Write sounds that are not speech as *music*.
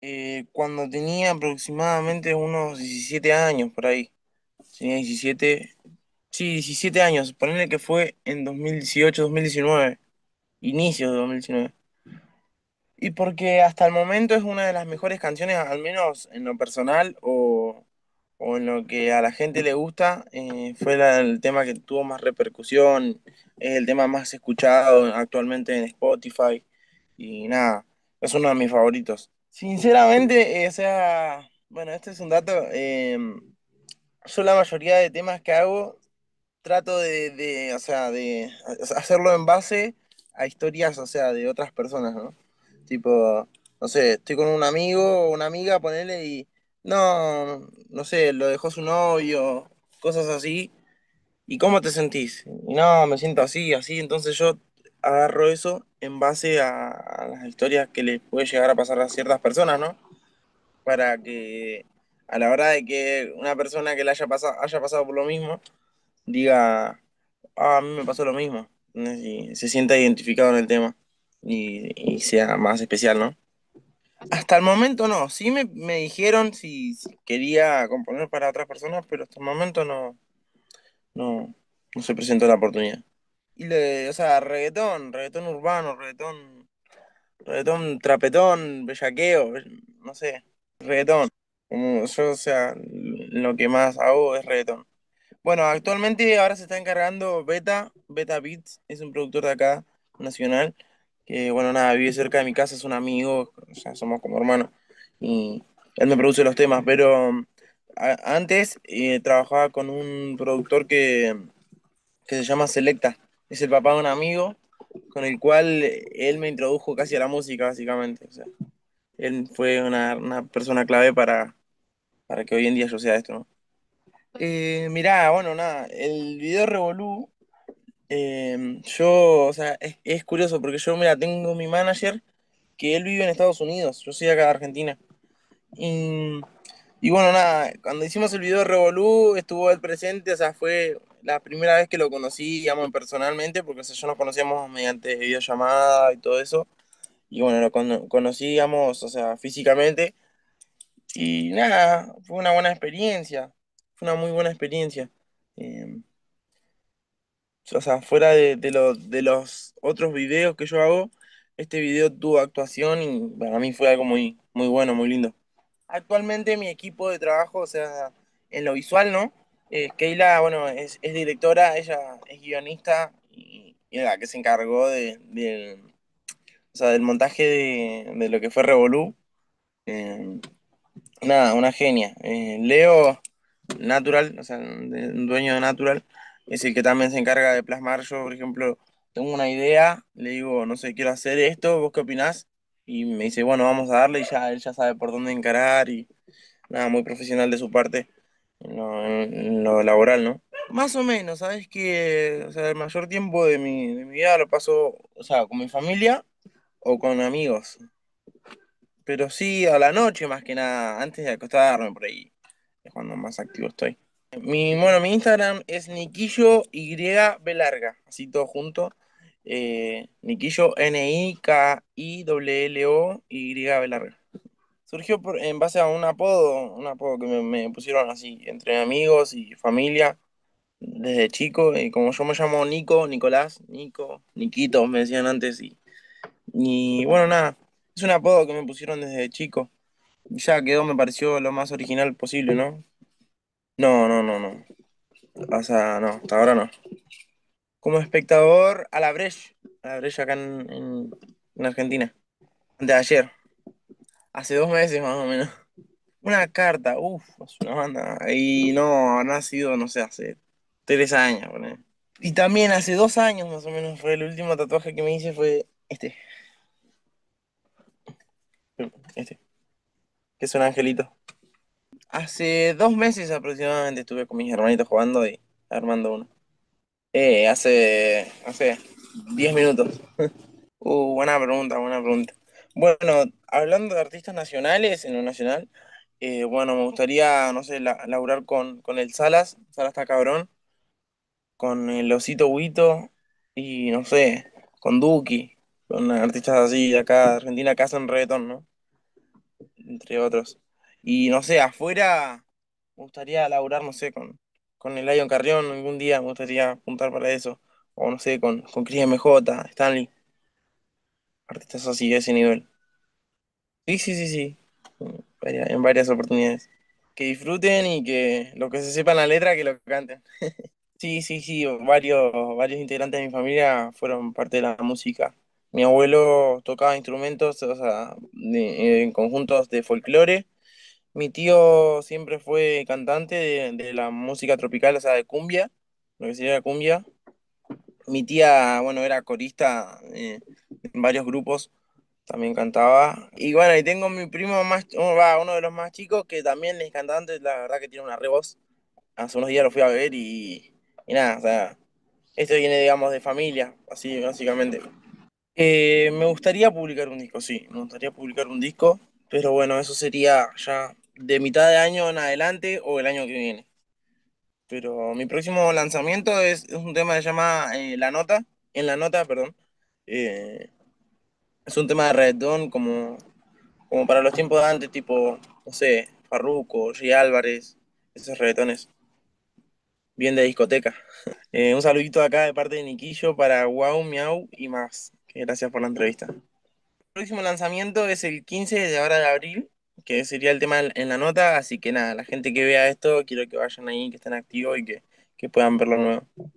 Eh, cuando tenía aproximadamente unos 17 años por ahí. Tenía 17, sí, 17 años. Ponerle que fue en 2018-2019, inicio de 2019. Y porque hasta el momento es una de las mejores canciones, al menos en lo personal o, en lo que a la gente le gusta, eh, fue el tema que tuvo más repercusión, es el tema más escuchado actualmente en Spotify. Y nada, es uno de mis favoritos. Sinceramente, eh, o sea, bueno, este es un dato. Eh, yo la mayoría de temas que hago trato de, o sea, de hacerlo en base a historias, o sea, de otras personas, ¿no? Tipo, no sé, estoy con un amigo o una amiga, ponele y, no, no sé, lo dejó su novio, cosas así. ¿Y cómo te sentís? Y no, me siento así, así, entonces yo agarro eso en base a, las historias que les puede llegar a pasar a ciertas personas, ¿no? Para que a la hora de que una persona que le haya pasado, haya pasado por lo mismo, diga, ah, a mí me pasó lo mismo, se sienta identificado en el tema y, sea más especial, ¿no? Hasta el momento no, sí me, dijeron si, quería componer para otras personas, pero hasta el momento no, no se presentó la oportunidad. Y le, o sea, reggaetón, reggaetón urbano, reggaetón, reggaetón trapetón, bellaqueo, no sé, reggaetón. Como yo, o sea, lo que más hago es reggaetón. Bueno, actualmente ahora se está encargando Beta, Beta Beats, es un productor de acá, nacional, que bueno, nada, vive cerca de mi casa, es un amigo, o sea, somos como hermanos, y él me produce los temas, pero antes eh, trabajaba con un productor que se llama Selecta, es el papá de un amigo con el cual él me introdujo casi a la música, básicamente. O sea, él fue una, persona clave para, para que hoy en día yo sea esto, ¿no? Eh, mirá, bueno, nada, el video Revolú, em, yo, o sea, es, curioso porque yo, mira, tengo mi manager que él vive en Estados Unidos, yo soy acá de Argentina. Y, y bueno, nada, cuando hicimos el video Revolú, estuvo él presente, o sea, fue la primera vez que lo conocí, digamos, personalmente, porque o sea, yo nos conocíamos mediante videollamada y todo eso. Y bueno, lo conocí, digamos, o sea, físicamente. Y nada, fue una buena experiencia. Fue una muy buena experiencia. Em, o sea, fuera de, de, los otros videos que yo hago, este video tuvo actuación y para mí fue algo muy, muy bueno, muy lindo. Actualmente mi equipo de trabajo, o sea, en lo visual, ¿no? Eh, Keila, bueno, es, directora, ella es guionista y, la que se encargó de, del montaje de, lo que fue Revolú. Eh, nada, una genia. Eh, Leo, Natural, o sea, dueño de Natural, es el que también se encarga de plasmar. Yo, por ejemplo, tengo una idea, le digo, no sé, quiero hacer esto, ¿vos qué opinás? Y me dice, bueno, vamos a darle y ya él ya sabe por dónde encarar y nada, muy profesional de su parte en lo, laboral, ¿no? Más o menos, ¿sabes? Que o sea, el mayor tiempo de mi, de mi vida lo paso, o sea, con mi familia o con amigos. Pero sí, a la noche más que nada, antes de acostarme por ahí, es cuando más activo estoy. Mi, bueno, mi Instagram es Niquillo Y así todo junto. Eh, niquillo N-I-K-I-W-L-O Y Velarga surgió por, en base a un apodo, un apodo que me, pusieron así, entre amigos y familia, desde chico. Y como yo me llamo Nico, Nicolás, Nico, Niquito, me decían antes. Y, y bueno, nada, es un apodo que me pusieron desde chico. ya quedó, me pareció lo más original posible, ¿no? No, no, no, no. O sea, no, hasta ahora no. Como espectador, a la Breche, a la brecha acá en, en Argentina, de ayer hace dos meses más o menos. Una carta, uff, es una banda. Y no, no ha nacido, no sé, hace tres años. Y también hace dos años más o menos fue el último tatuaje que me hice fue este. Este. Que es un angelito. Hace dos meses aproximadamente estuve con mis hermanitos jugando y armando uno. Eh, hace, hace diez minutos. *laughs* uh, buena pregunta, buena pregunta. Bueno, hablando de artistas nacionales, en lo nacional, eh, bueno, me gustaría, no sé, la, laburar con, el Salas, Salas está cabrón, con el Osito Huito y, no sé, con Duki, con artistas así de acá de Argentina que hacen reggaetón, ¿no? Entre otros. Y, no sé, afuera me gustaría laburar, no sé, con, con el Lion Carrión algún día, me gustaría apuntar para eso, o no sé, con, con MJ, Stanley artistas así de ese nivel. Sí, sí, sí, sí. En varias, oportunidades. Que disfruten y que lo que se sepan la letra, que lo canten. *laughs* sí, sí, sí. Varios, varios integrantes de mi familia fueron parte de la música. Mi abuelo tocaba instrumentos, o sea, en conjuntos de folclore. Mi tío siempre fue cantante de, la música tropical, o sea, de cumbia, lo que sería cumbia. Mi tía, bueno, era corista eh, varios grupos también cantaba. Y bueno, y tengo mi primo más, uno de los más chicos que también es cantante, la verdad que tiene una re voz. Hace unos días lo fui a ver y, nada, o sea, esto viene, digamos, de familia, así básicamente. Eh, me gustaría publicar un disco, sí, me gustaría publicar un disco, pero bueno, eso sería ya de mitad de año en adelante o el año que viene. Pero mi próximo lanzamiento es, un tema que se llama eh, La Nota, en La Nota, perdón. Eh, es un tema de reggaetón como, como para los tiempos de antes, tipo, no sé, Farruko, G. Álvarez, esos reggaetones. Bien de discoteca. *laughs* Eh, un saludito acá de parte de Niquillo para Wow, Miau y más. Gracias por la entrevista. El próximo lanzamiento es el 15 de ahora de abril, que sería el tema en la nota. Así que nada, la gente que vea esto, quiero que vayan ahí, que estén activos y que, que puedan verlo nuevo.